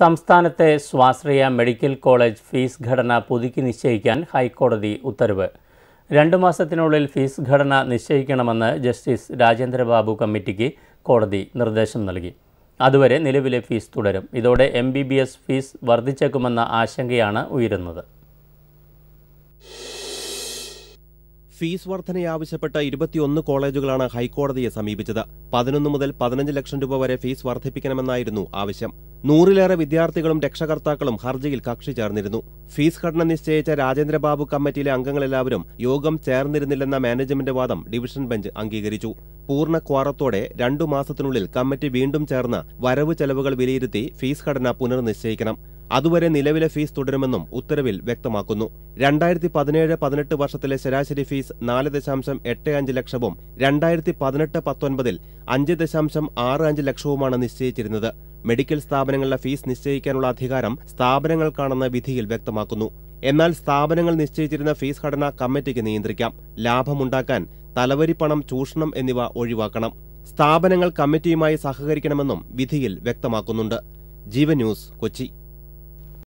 സംസ്ഥാനത്തെ സ്വാശ്രയ medical college fees ഘടന പുതുക്കി നിശ്ചയിക്കാൻ ഹൈക്കോടതി ഉത്തരവ് രണ്ടു മാസത്തിനുള്ളിൽ ഫീസ് ഘടന നിശ്ചയിക്കണമെന്ന് ജസ്റ്റിസ് രാജേന്ദ്രബാബു കമ്മിറ്റിക്ക് കോടതി നിർദ്ദേശം നൽകി അതുവരെ നിലവിലെ ഫീസ് തുടരും ഇതോടെ M B B S fees വർദ്ധിച്ചേക്കുമെന്ന ആശങ്കയാണ് ഉയരുന്നത് ഫീസ് വർധനയാവശ്യപ്പെട്ട ഇരുപത്തിയൊന്ന് കോളേജുകളാണ് ഹൈക്കോടതിയെ സമീപിച്ചത് പതിനൊന്ന് മുതൽ പതിനഞ്ച് ലക്ഷം രൂപ വരെ ഫീസ് വർദ്ധിപ്പിക്കണമെന്നായിരുന്നു ആവശ്യം നൂറിലേറെ വിദ്യാർത്ഥികളും രക്ഷകർത്താക്കളും ഹർജിയിൽ കക്ഷി ചേർന്നിരുന്നു ഫീസ് ഘടന നിശ്ചയിച്ച രാജേന്ദ്രബാബു കമ്മിറ്റിയിലെ അംഗങ്ങളെല്ലാവരും യോഗം ചേർന്നിരുന്നില്ലെന്ന മാനേജ്മെന്റ് വാദം ഡിവിഷൻ ബെഞ്ച് അംഗീകരിച്ചു പൂർണ്ണ ക്വാറത്തോടെ രണ്ടു മാസത്തിനുള്ളിൽ കമ്മിറ്റി വീണ്ടും ചേർന്ന് വരവ് ചെലവുകൾ വിലയിരുത്തി ഫീസ് ഘടന പുനർനിശ്ചയിക്കണം അതുവരെ നിലവിലെ ഫീസ് തുടരുമെന്നും ഉത്തരവിൽ വ്യക്തമാക്കുന്നു രണ്ടായിരത്തി പതിനേഴ് പതിനെട്ട് വർഷത്തിലെ ശരാശരി ഫീസ് നാല് ദശാംശം എട്ട് അഞ്ച് ലക്ഷവും രണ്ടായിരത്തി പതിനെട്ട് പത്തൊൻപതിൽ അഞ്ച് ദശാംശം ആറ് അഞ്ച് ലക്ഷവുമാണ് നിശ്ചയിച്ചിരുന്നത് മെഡിക്കൽ സ്ഥാപനങ്ങളുടെ ഫീസ് നിശ്ചയിക്കാനുള്ള അധികാരം സ്ഥാപനങ്ങൾക്കാണെന്ന് വിധിയിൽ വ്യക്തമാക്കുന്നു എന്നാൽ സ്ഥാപനങ്ങൾ നിശ്ചയിച്ചിരുന്ന ഫീസ് ഘടന കമ്മിറ്റിക്ക് നിയന്ത്രിക്കാം ലാഭമുണ്ടാക്കാൻ തലവരിപ്പണം ചൂഷണം എന്നിവ ഒഴിവാക്കണം സ്ഥാപനങ്ങൾ കമ്മിറ്റിയുമായി സഹകരിക്കണമെന്നും വിധിയിൽ വ്യക്തമാക്കുന്നുണ്ട് ജീവൻ ന്യൂസ് കൊച്ചി